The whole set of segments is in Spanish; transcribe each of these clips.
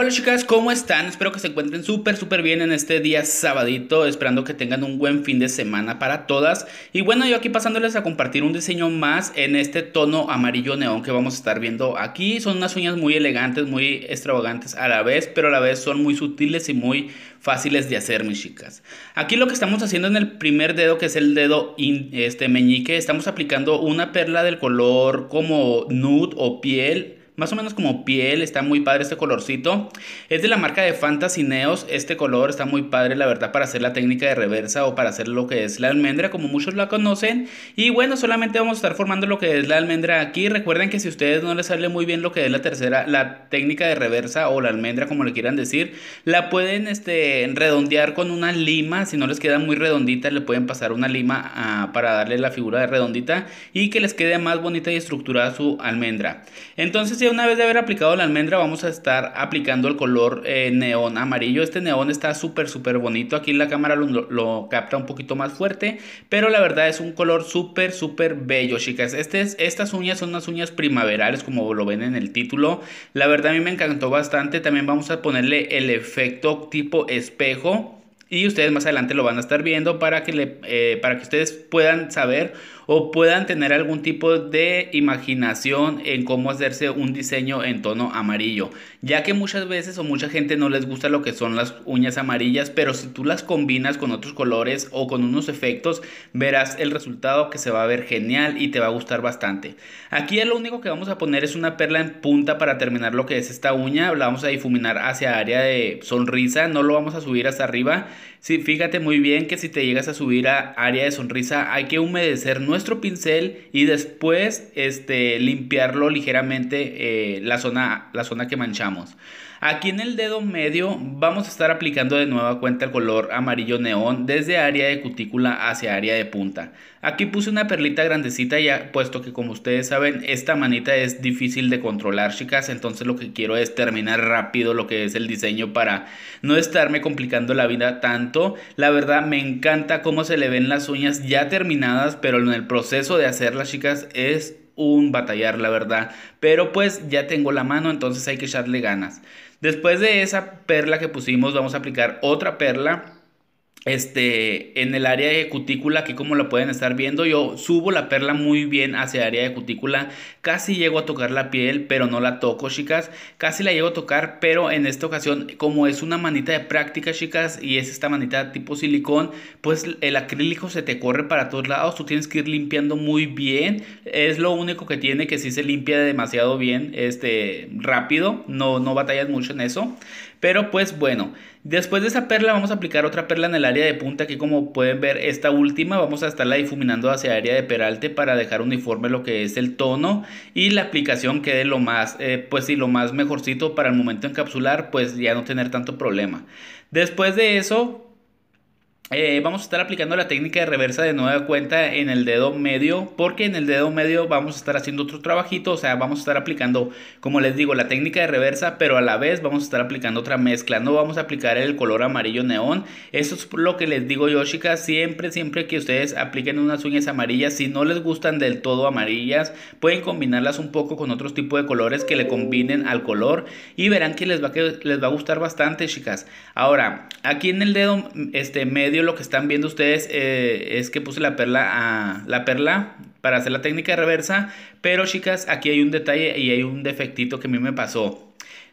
Hola chicas, ¿cómo están? Espero que se encuentren súper, súper bien en este día sabadito, esperando que tengan un buen fin de semana para todas. Y bueno, yo aquí pasándoles a compartir un diseño más en este tono amarillo neón que vamos a estar viendo aquí. Son unas uñas muy elegantes, muy extravagantes a la vez, pero a la vez son muy sutiles y muy fáciles de hacer, mis chicas. Aquí lo que estamos haciendo en el primer dedo, que es el dedo este, meñique, estamos aplicando una perla del color como nude o piel más o menos como piel, está muy padre este colorcito. Es de la marca de Fantasineos, este color está muy padre la verdad para hacer la técnica de reversa o para hacer lo que es la almendra como muchos la conocen. Y bueno, solamente vamos a estar formando lo que es la almendra aquí. Recuerden que si a ustedes no les sale muy bien lo que es la tercera, la técnica de reversa o la almendra como le quieran decir, la pueden este, redondear con una lima, si no les queda muy redondita le pueden pasar una lima ah, para darle la figura de redondita y que les quede más bonita y estructurada su almendra. Entonces una vez de haber aplicado la almendra vamos a estar aplicando el color eh, neón amarillo. Este neón está súper súper bonito. Aquí en la cámara lo, capta un poquito más fuerte. Pero la verdad es un color súper súper bello chicas. Este es, estas uñas son unas uñas primaverales como lo ven en el título. La verdad a mí me encantó bastante. También vamos a ponerle el efecto tipo espejo. Y ustedes más adelante lo van a estar viendo para que, le, eh, para que ustedes puedan saber o puedan tener algún tipo de imaginación en cómo hacerse un diseño en tono amarillo, ya que muchas veces o mucha gente no les gusta lo que son las uñas amarillas, pero si tú las combinas con otros colores o con unos efectos, verás el resultado que se va a ver genial y te va a gustar bastante. Aquí lo único que vamos a poner es una perla en punta para terminar lo que es esta uña, la vamos a difuminar hacia área de sonrisa, no lo vamos a subir hasta arriba. Sí, fíjate muy bien que si te llegas a subir a área de sonrisa hay que humedecer pincel y después este, limpiarlo ligeramente eh, la, zona, la zona que manchamos. Aquí en el dedo medio vamos a estar aplicando de nueva cuenta el color amarillo neón desde área de cutícula hacia área de punta. Aquí puse una perlita grandecita ya, puesto que como ustedes saben, esta manita es difícil de controlar, chicas. Entonces lo que quiero es terminar rápido lo que es el diseño para no estarme complicando la vida tanto. La verdad me encanta cómo se le ven las uñas ya terminadas, pero en el proceso de hacerlas, chicas, es un batallar, la verdad. Pero pues ya tengo la mano, entonces hay que echarle ganas. Después de esa perla que pusimos, vamos a aplicar otra perla este, en el área de cutícula, aquí como lo pueden estar viendo, yo subo la perla muy bien hacia el área de cutícula, casi llego a tocar la piel, pero no la toco, chicas, casi la llego a tocar, pero en esta ocasión, como es una manita de práctica, chicas, y es esta manita tipo silicón, pues el acrílico se te corre para todos lados, tú tienes que ir limpiando muy bien, es lo único que tiene que si se limpia demasiado bien, este, rápido, no, no batallas mucho en eso, pero pues bueno, después de esa perla vamos a aplicar otra perla en el área de punta, que como pueden ver esta última vamos a estarla difuminando hacia área de peralte para dejar uniforme lo que es el tono y la aplicación quede lo más, eh, pues sí, lo más mejorcito para el momento encapsular, pues ya no tener tanto problema. Después de eso, eh, vamos a estar aplicando la técnica de reversa de nueva cuenta en el dedo medio porque en el dedo medio vamos a estar haciendo otro trabajito, o sea, vamos a estar aplicando, como les digo, la técnica de reversa, pero a la vez vamos a estar aplicando otra mezcla, no vamos a aplicar el color amarillo neón, eso es lo que les digo yo, chicas, siempre, siempre que ustedes apliquen unas uñas amarillas, si no les gustan del todo amarillas, pueden combinarlas un poco con otros tipos de colores que le combinen al color y verán que les va, que les va a gustar bastante, chicas. Ahora, aquí en el dedo este, medio, lo que están viendo ustedes eh, es que puse la perla a la perla para hacer la técnica reversa. Pero chicas, aquí hay un detalle y hay un defectito que a mí me pasó.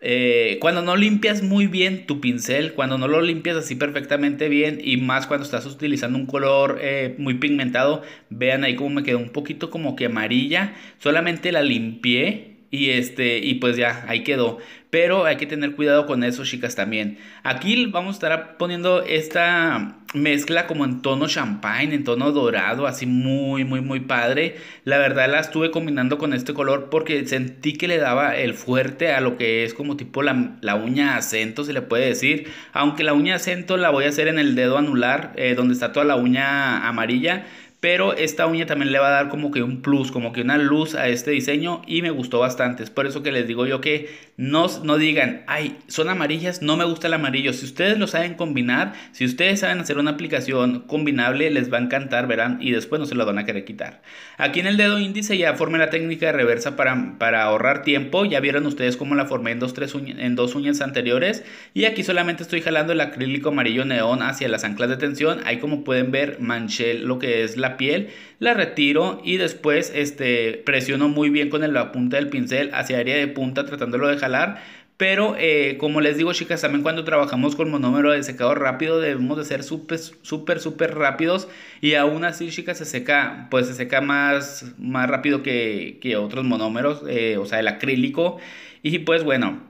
Eh, cuando no limpias muy bien tu pincel, cuando no lo limpias así perfectamente bien y más cuando estás utilizando un color eh, muy pigmentado, vean ahí como me quedó un poquito como que amarilla, solamente la limpié y este, y pues ya, ahí quedó. Pero hay que tener cuidado con eso, chicas, también. Aquí vamos a estar poniendo esta, mezcla como en tono champagne, en tono dorado, así muy, muy, muy padre. La verdad la estuve combinando con este color porque sentí que le daba el fuerte a lo que es como tipo la, uña acento, se le puede decir. Aunque la uña acento la voy a hacer en el dedo anular, eh, donde está toda la uña amarilla pero esta uña también le va a dar como que un plus, como que una luz a este diseño y me gustó bastante. Es por eso que les digo yo que no, no digan, ay, son amarillas, no me gusta el amarillo. Si ustedes lo saben combinar, si ustedes saben hacer una aplicación combinable, les va a encantar, verán, y después no se lo van a querer quitar. Aquí en el dedo índice ya formé la técnica de reversa para, para ahorrar tiempo, ya vieron ustedes cómo la formé en dos, en dos uñas anteriores y aquí solamente estoy jalando el acrílico amarillo neón hacia las anclas de tensión, ahí como pueden ver manché lo que es la piel, la retiro y después este, presiono muy bien con la punta del pincel hacia área de punta tratándolo de jalar. Pero eh, como les digo chicas, también cuando trabajamos con monómero de secado rápido debemos de ser súper, súper, súper rápidos. Y aún así chicas se seca, pues se seca más, más rápido que, otros monómeros, eh, o sea el acrílico. Y pues bueno,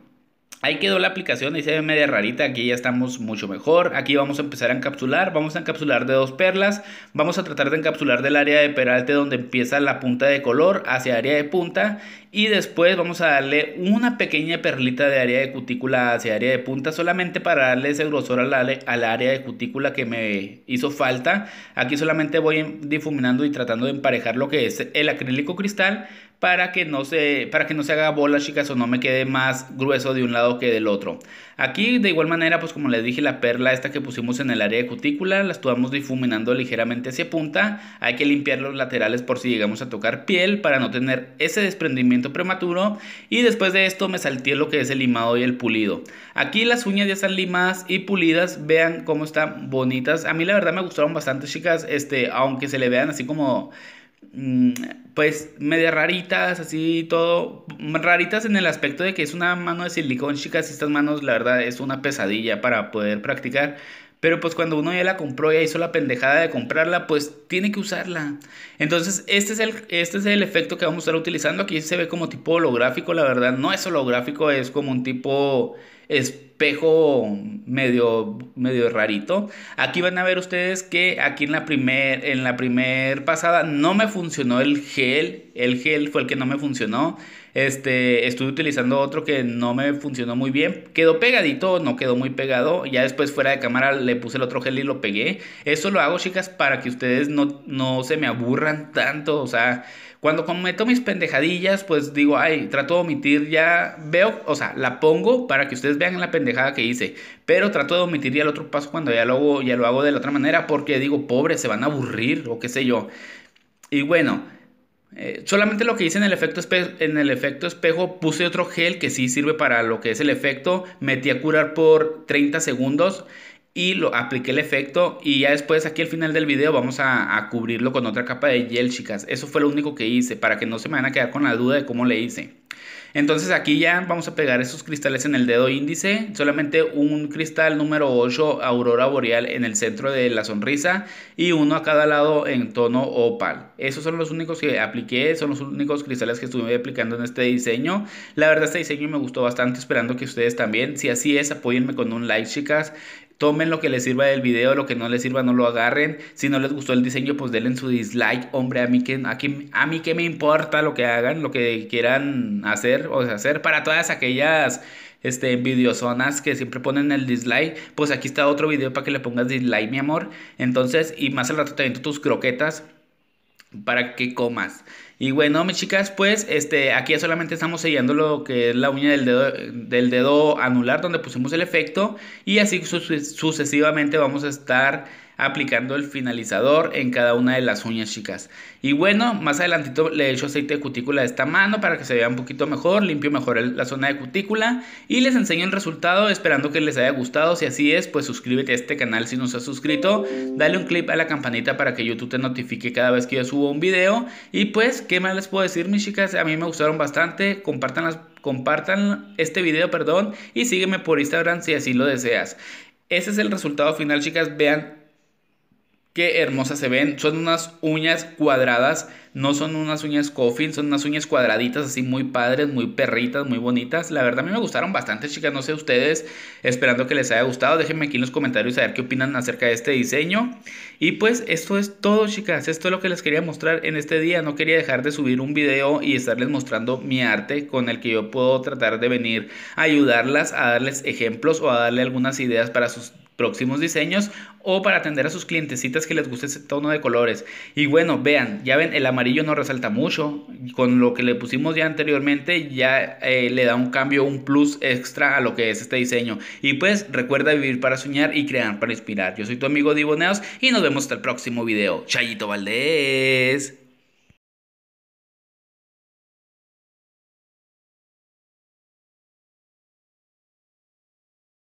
Ahí quedó la aplicación y se ve media rarita, aquí ya estamos mucho mejor, aquí vamos a empezar a encapsular, vamos a encapsular de dos perlas, vamos a tratar de encapsular del área de peralte donde empieza la punta de color hacia área de punta y después vamos a darle una pequeña perlita de área de cutícula hacia área de punta solamente para darle ese grosor al, al área de cutícula que me hizo falta, aquí solamente voy difuminando y tratando de emparejar lo que es el acrílico cristal para que no se, para que no se haga bola, chicas, o no me quede más grueso de un lado que del otro. Aquí, de igual manera, pues como les dije, la perla esta que pusimos en el área de cutícula, la estuvimos difuminando ligeramente hacia punta. Hay que limpiar los laterales por si llegamos a tocar piel para no tener ese desprendimiento prematuro. Y después de esto me salté lo que es el limado y el pulido. Aquí las uñas ya están limadas y pulidas. Vean cómo están bonitas. A mí la verdad me gustaron bastante, chicas. Este, aunque se le vean así como Mm, pues media raritas, así todo, mm, raritas en el aspecto de que es una mano de silicón, chicas, estas manos la verdad es una pesadilla para poder practicar, pero pues cuando uno ya la compró, y hizo la pendejada de comprarla, pues tiene que usarla. Entonces, este es el, este es el efecto que vamos a estar utilizando, aquí se ve como tipo holográfico, la verdad no es holográfico, es como un tipo espejo medio, medio rarito. Aquí van a ver ustedes que aquí en la primer, en la primer pasada no me funcionó el gel. El gel fue el que no me funcionó. Este, estuve utilizando otro que no me funcionó muy bien. Quedó pegadito, no quedó muy pegado. Ya después fuera de cámara le puse el otro gel y lo pegué. Eso lo hago, chicas, para que ustedes no, no se me aburran tanto. O sea, cuando cometo mis pendejadillas, pues digo, ay, trato de omitir ya, veo, o sea, la pongo para que ustedes vean la pendejada que hice, pero trato de omitir ya el otro paso cuando ya lo hago, ya lo hago de la otra manera, porque digo, pobre, se van a aburrir o qué sé yo. Y bueno, eh, solamente lo que hice en el, efecto en el efecto espejo, puse otro gel que sí sirve para lo que es el efecto, metí a curar por 30 segundos y lo, apliqué el efecto y ya después aquí al final del video vamos a, cubrirlo con otra capa de gel chicas eso fue lo único que hice para que no se me van a quedar con la duda de cómo le hice entonces aquí ya vamos a pegar esos cristales en el dedo índice solamente un cristal número 8 aurora boreal en el centro de la sonrisa y uno a cada lado en tono opal esos son los únicos que apliqué son los únicos cristales que estuve aplicando en este diseño la verdad este diseño me gustó bastante esperando que ustedes también si así es apóyenme con un like chicas Tomen lo que les sirva del video, lo que no les sirva no lo agarren. Si no les gustó el diseño, pues denle su dislike. Hombre, a mí que, a, mí que me importa lo que hagan, lo que quieran hacer o hacer. Para todas aquellas este, videozonas que siempre ponen el dislike, pues aquí está otro video para que le pongas dislike, mi amor. Entonces, y más al rato te tus croquetas para que comas. Y bueno, mis chicas, pues este, aquí solamente estamos sellando lo que es la uña del dedo, del dedo anular donde pusimos el efecto y así sucesivamente vamos a estar aplicando el finalizador en cada una de las uñas chicas. Y bueno, más adelantito le hecho aceite de cutícula de esta mano para que se vea un poquito mejor, limpio mejor la zona de cutícula y les enseño el resultado esperando que les haya gustado. Si así es, pues suscríbete a este canal si no se ha suscrito, dale un clip a la campanita para que YouTube te notifique cada vez que yo subo un video y pues, ¿qué más les puedo decir mis chicas? A mí me gustaron bastante, compartan las compartan este video, perdón, y sígueme por Instagram si así lo deseas. Ese es el resultado final, chicas. Vean Qué hermosas se ven. Son unas uñas cuadradas. No son unas uñas coffin. Son unas uñas cuadraditas así muy padres, muy perritas, muy bonitas. La verdad a mí me gustaron bastante, chicas. No sé ustedes. Esperando que les haya gustado. Déjenme aquí en los comentarios saber qué opinan acerca de este diseño. Y pues esto es todo, chicas. Esto es lo que les quería mostrar en este día. No quería dejar de subir un video y estarles mostrando mi arte con el que yo puedo tratar de venir a ayudarlas, a darles ejemplos o a darle algunas ideas para sus próximos diseños o para atender a sus clientecitas que les guste ese tono de colores. Y bueno, vean, ya ven, el amarillo no resalta mucho. Con lo que le pusimos ya anteriormente, ya eh, le da un cambio, un plus extra a lo que es este diseño. Y pues recuerda vivir para soñar y crear para inspirar. Yo soy tu amigo Diboneos y nos vemos hasta el próximo video. Chayito Valdés.